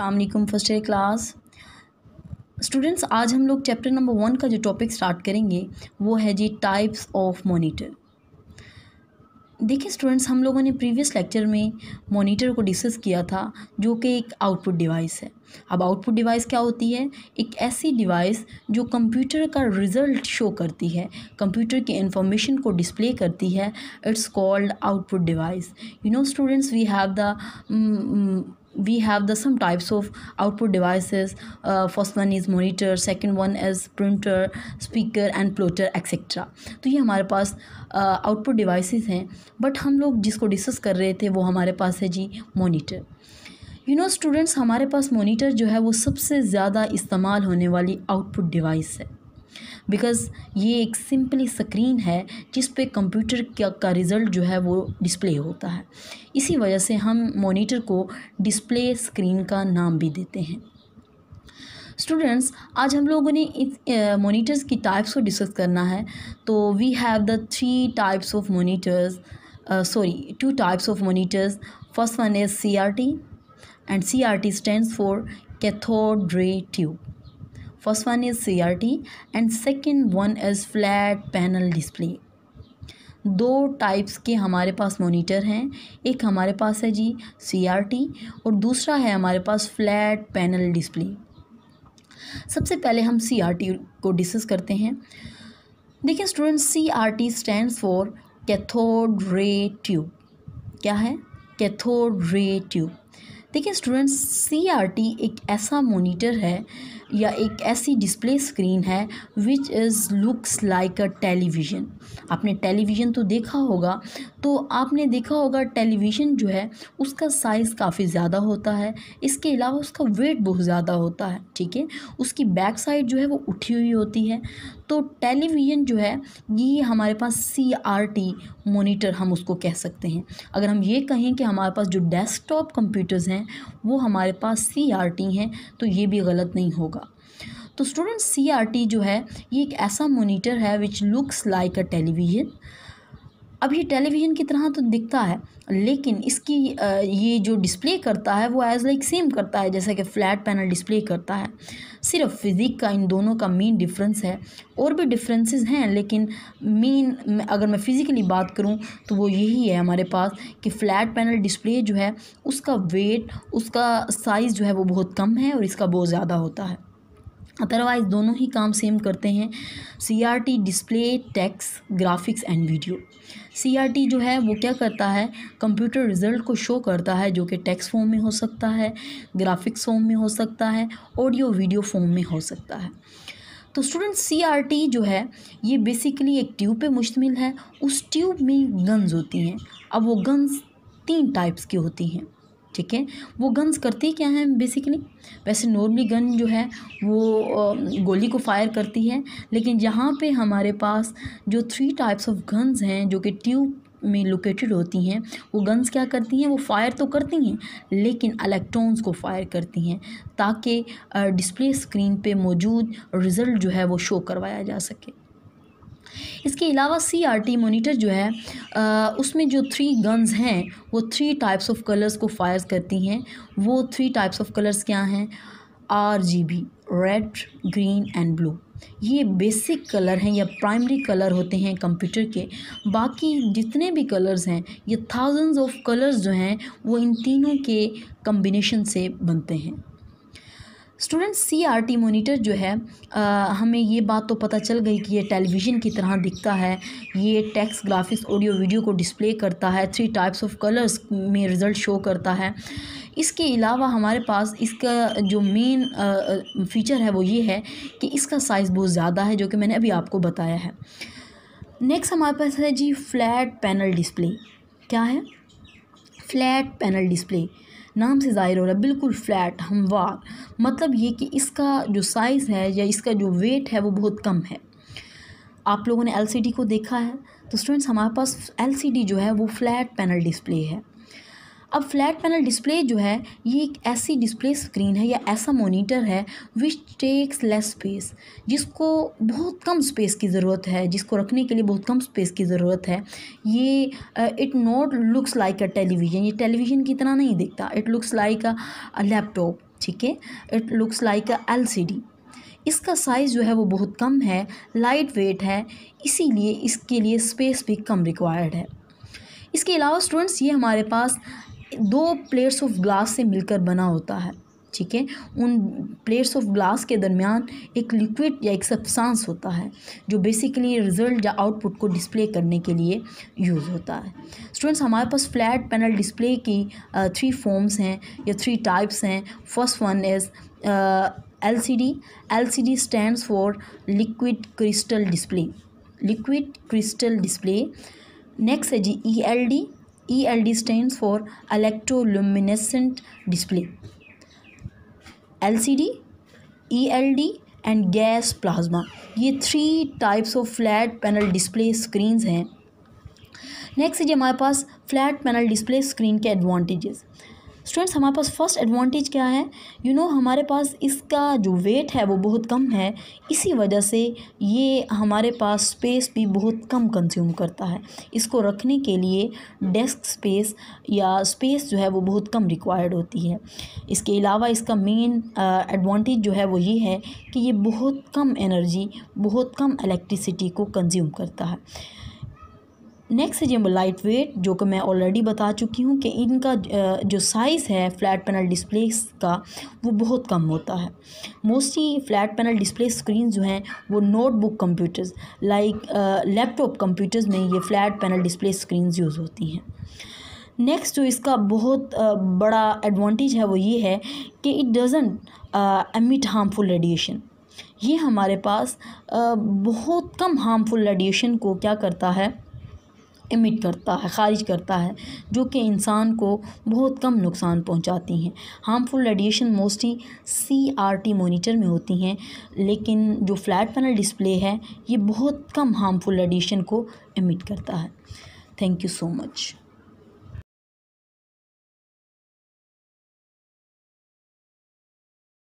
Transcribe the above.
अलकुम first year class students आज हम लोग चैप्टर नंबर वन का जो टॉपिक स्टार्ट करेंगे वो है जी टाइप्स ऑफ मॉनिटर देखिए स्टूडेंट्स हम लोगों ने प्रीवियस लेक्चर में मॉनिटर को डिस्कस किया था जो कि एक आउटपुट डिवाइस है अब आउटपुट डिवाइस क्या होती है एक ऐसी डिवाइस जो कंप्यूटर का रिजल्ट शो करती है कंप्यूटर की इंफॉर्मेशन को डिस्प्ले करती है it's called output device you know students we have the we have the some types of output devices uh, first one is monitor second one is printer speaker and plotter etc तो ये हमारे पास output uh, devices हैं but हम लोग जिसको discuss कर रहे थे वो हमारे पास है जी मोनीटर यू नो स्टूडेंट्स हमारे पास मोनीटर जो है वो सबसे ज़्यादा इस्तेमाल होने वाली आउटपुट डिवाइस है बिकॉज़ ये एक सिंपली स्क्रीन है जिस पे कंप्यूटर का, का रिज़ल्ट जो है वो डिस्प्ले होता है इसी वजह से हम मॉनिटर को डिस्प्ले स्क्रीन का नाम भी देते हैं स्टूडेंट्स आज हम लोगों ने इस मोनीटर्स की टाइप्स को डिस्कस करना है तो we have the three types of monitors sorry two types of monitors first one is C R T and C R T stand for cathode ray tube first one is CRT and second one is flat panel display दो types के हमारे पास monitor हैं एक हमारे पास है जी CRT और दूसरा है हमारे पास फ्लैट पैनल डिस्प्ले सबसे पहले हम सीआरटी को डिस्कस करते हैं देखिए R CRT stands for cathode ray tube क्या है कैथोड रे ट्यूब देखिए स्टूडेंट्स सीआरटी एक ऐसा मॉनिटर है या एक ऐसी डिस्प्ले स्क्रीन है which is looks like a television आपने टेलीविज़न तो देखा होगा तो आपने देखा होगा टेलीविज़न जो है उसका साइज़ काफ़ी ज़्यादा होता है इसके अलावा उसका वेट बहुत ज़्यादा होता है ठीक है उसकी बैक साइड जो है वो उठी हुई होती है तो टेलीविज़न जो है ये हमारे पास सी आर टी मोनीटर हम उसको कह सकते हैं अगर हम ये कहें कि हमारे पास जो डेस्कटॉप कंप्यूटर्स हैं वो हमारे पास सी आर टी हैं तो ये भी गलत नहीं होगा तो स्टूडेंट सी जो है ये एक ऐसा मोनीटर है which looks like a television अब ये टेलीविज़न की तरह तो दिखता है लेकिन इसकी ये जो डिस्प्ले करता है वो एज़ लाइक सेम करता है जैसा कि फ़्लैट पैनल डिस्प्ले करता है सिर्फ फिज़िक का इन दोनों का मेन डिफरेंस है और भी डिफरेंसेस हैं लेकिन मेन अगर मैं फ़िज़िकली बात करूं तो वो यही है हमारे पास कि फ़्लैट पैनल डिस्प्ले जो है उसका वेट उसका साइज़ जो है वो बहुत कम है और इसका बहुत ज़्यादा होता है अदरवाइज़ दोनों ही काम सेम करते हैं see display text graphics and video see जो है वो क्या करता है कंप्यूटर रिज़ल्ट को शो करता है जो कि टैक्स फॉर्म में हो सकता है ग्राफिक्स फॉर्म में हो सकता है ऑडियो वीडियो फॉर्म में हो सकता है तो स्टूडेंट सी जो है ये बेसिकली एक ट्यूब पे मुश्तमिल है उस ट्यूब में गन्स होती हैं अब वो गन्स तीन टाइप्स की होती हैं ठीक है वो गन्स करती क्या हैं बेसिकली वैसे नॉर्मली गन जो है वो गोली को फायर करती है लेकिन यहाँ पे हमारे पास जो थ्री टाइप्स ऑफ गन्स हैं जो कि ट्यूब में लोकेटेड होती हैं वो गन्स क्या करती हैं वो फायर तो करती हैं लेकिन इलेक्ट्रॉन्स को फायर करती हैं ताकि डिस्प्ले स्क्रीन पे मौजूद रिज़ल्ट जो है वो शो करवाया जा सके इसके अलावा सी आर टी मोनीटर जो है आ, उसमें जो थ्री गन्स हैं वो थ्री टाइप्स ऑफ कलर्स को फायर करती हैं वो थ्री टाइप्स ऑफ कलर्स क्या हैं R G B red green and blue ये बेसिक कलर हैं या प्राइमरी कलर होते हैं कंप्यूटर के बाकी जितने भी कलर्स हैं ये थाउजेंड्स ऑफ कलर्स जो हैं वो इन तीनों के कम्बिनेशन से बनते हैं student C R T monitor जो है आ, हमें ये बात तो पता चल गई कि ये टेलीविज़न की तरह दिखता है ये टेक्स ग्राफिक्स ऑडियो वीडियो को डिस्प्ले करता है थ्री टाइप्स ऑफ कलर्स में रिज़ल्ट शो करता है इसके अलावा हमारे पास इसका जो मेन फ़ीचर है वो ये है कि इसका साइज़ बहुत ज़्यादा है जो कि मैंने अभी आपको बताया है नेक्स्ट हमारे पास है जी फ्लैट पैनल डिस्प्ले क्या है फ्लैट पैनल डिस्प्ले नाम से ज़ाहिर हो रहा है बिल्कुल फ़्लैट हमवार मतलब ये कि इसका जो साइज़ है या इसका जो वेट है वो बहुत कम है आप लोगों ने एलसीडी को देखा है तो स्टूडेंट्स हमारे पास एलसीडी जो है वो फ्लैट पैनल डिस्प्ले है अब फ्लैट पैनल डिस्प्ले जो है ये एक ऐसी डिस्प्ले स्क्रीन है या ऐसा मोनीटर है विच टेक्स लेस स्पेस जिसको बहुत कम स्पेस की ज़रूरत है जिसको रखने के लिए बहुत कम स्पेस की ज़रूरत है ये it not looks like a television ये टेलीविज़न की तरह नहीं दिखता it looks like a laptop ठीक है it looks like a L C D इसका साइज़ जो है वो बहुत कम है लाइट वेट है इसीलिए इसके लिए स्पेस भी कम रिक्वायर्ड है इसके अलावा स्टूडेंट्स ये हमारे पास दो प्लेट्स ऑफ ग्लास से मिलकर बना होता है ठीक है उन प्लेट्स ऑफ ग्लास के दरमियान एक लिक्विड या एक सब्सटेंस होता है जो बेसिकली रिजल्ट या आउटपुट को डिस्प्ले करने के लिए यूज़ होता है स्टूडेंट्स हमारे पास फ्लैट पैनल डिस्प्ले की थ्री फॉर्म्स हैं या थ्री टाइप्स हैं first one is L C D L C D stand for liquid crystal display liquid crystal display next है जी E L D E L D stand for display L C D E L D and gas plasma ये three types of flat panel display screens हैं next जी हमारे पास flat panel display screen के advantages students हमारे पास first advantage क्या है यू you नो know, हमारे पास इसका जो वेट है वो बहुत कम है इसी वजह से ये हमारे पास स्पेस भी बहुत कम कंज्यूम करता है इसको रखने के लिए डेस्क स्पेस या स्पेस जो है वो बहुत कम रिक्वायर्ड होती है इसके अलावा इसका मेन एडवांटेज जो है वो ये है कि ये बहुत कम एनर्जी बहुत कम इलेक्ट्रिसिटी को कंज्यूम करता है नेक्स्ट जो लाइट वेट जो कि मैं ऑलरेडी बता चुकी हूँ कि इनका जो साइज़ है फ्लैट पैनल डिस्प्लेस का वो बहुत कम होता है mostly flat panel display screen जो हैं वो notebook computers like laptop computers में ये flat panel display screen use होती हैं नेक्स्ट जो इसका बहुत बड़ा एडवांटेज है वो ये है कि it doesn't emit harmful radiation ये हमारे पास बहुत कम हार्मफुल रेडिएशन को क्या करता है इमिट करता है ख़ारिज करता है जो कि इंसान को बहुत कम नुकसान पहुंचाती हैं harmful radiation mostly C R T monitor में होती हैं लेकिन जो फ्लैट पैनल डिस्प्ले है ये बहुत कम हार्मफुल रेडिएशन को इमिट करता है थैंक यू सो मच